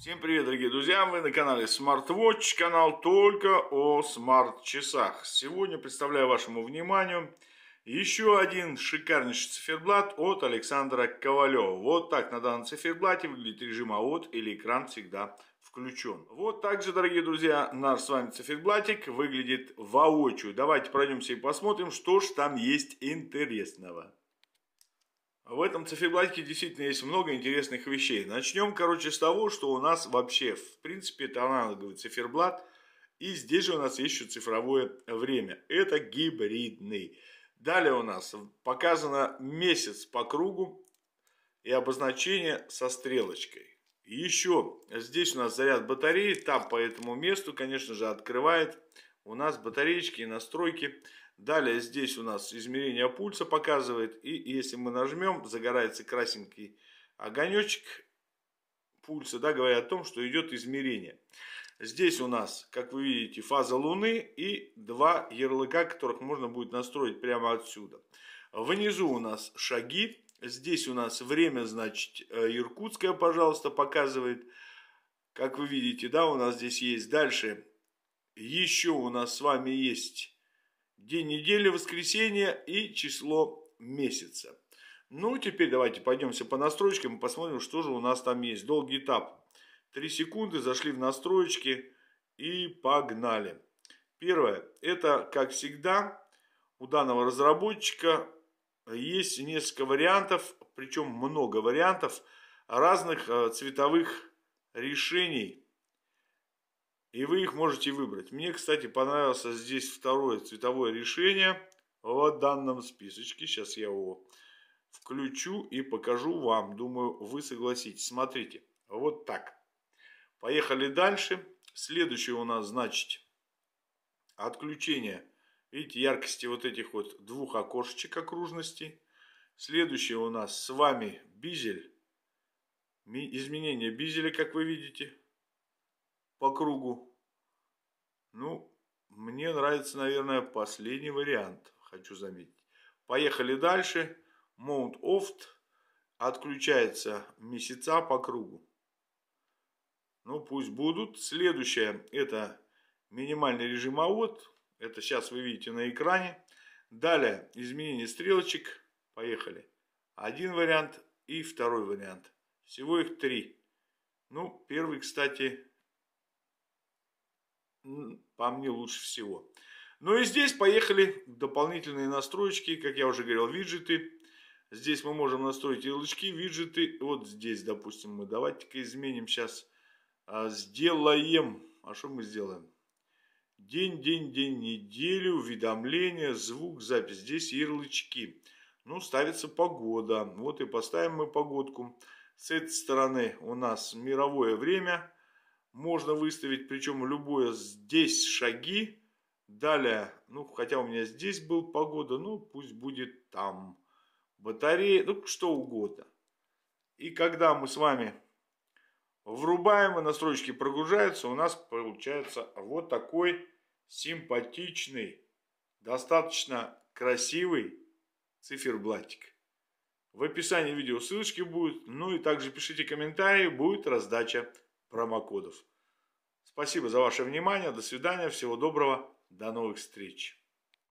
Всем привет, дорогие друзья! Вы на канале SmartWatch, канал только о смарт-часах. Сегодня представляю вашему вниманию еще один шикарнейший циферблат от Александра Ковалева. Вот так на данном циферблате выглядит режим АОТ или экран всегда включен. Вот также, дорогие друзья, наш с вами циферблатик выглядит воочию. Давайте пройдемся и посмотрим, что же там есть интересного. В этом циферблатике действительно есть много интересных вещей. Начнем, короче, с того, что у нас вообще, в принципе, это аналоговый циферблат. И здесь же у нас еще цифровое время. Это гибридный. Далее у нас показано месяц по кругу и обозначение со стрелочкой. Еще здесь у нас заряд батареи, там по этому месту, конечно же, открывает у нас батареечки и настройки. Далее здесь у нас измерение пульса показывает. И если мы нажмем, загорается красненький огонечек пульса, да, говоря о том, что идет измерение. Здесь у нас, как вы видите, фаза Луны и два ярлыка, которых можно будет настроить прямо отсюда. Внизу у нас шаги. Здесь у нас время, значит, э, иркутское, пожалуйста, показывает. Как вы видите, да, у нас здесь есть дальше еще у нас с вами есть день недели, воскресенье и число месяца. Ну, теперь давайте пойдемся по настройкам и посмотрим, что же у нас там есть. Долгий этап. Три секунды, зашли в настройки и погнали. Первое. Это, как всегда, у данного разработчика есть несколько вариантов, причем много вариантов разных э, цветовых решений и вы их можете выбрать. Мне, кстати, понравился здесь второе цветовое решение в данном списочке. Сейчас я его включу и покажу вам. Думаю, вы согласитесь. Смотрите, вот так. Поехали дальше. Следующее у нас, значит, отключение. Видите, яркости вот этих вот двух окошечек окружности. Следующее у нас с вами бизель. Изменение бизеля, как вы видите по кругу. Ну, мне нравится, наверное, последний вариант, хочу заметить. Поехали дальше. Mount Oft отключается месяца по кругу. Ну, пусть будут. Следующее – это минимальный режим режимовод. Это сейчас вы видите на экране. Далее изменение стрелочек. Поехали. Один вариант и второй вариант. Всего их три. Ну, первый, кстати, по мне лучше всего. Ну и здесь поехали дополнительные настройки, как я уже говорил, виджеты. Здесь мы можем настроить ярлычки, виджеты. Вот здесь, допустим, мы давайте-ка изменим сейчас. А, сделаем. А что мы сделаем? День, день, день, неделю, уведомления, звук, запись. Здесь ярлычки. Ну, ставится погода. Вот и поставим мы погодку. С этой стороны у нас мировое время – можно выставить, причем любое здесь шаги. Далее, ну, хотя у меня здесь был погода, ну, пусть будет там. Батарея, ну, что угодно. И когда мы с вами врубаем и настройки прогружаются, у нас получается вот такой симпатичный, достаточно красивый циферблатик. В описании видео ссылочки будут, ну и также пишите комментарии, будет раздача промокодов. Спасибо за ваше внимание. До свидания. Всего доброго. До новых встреч.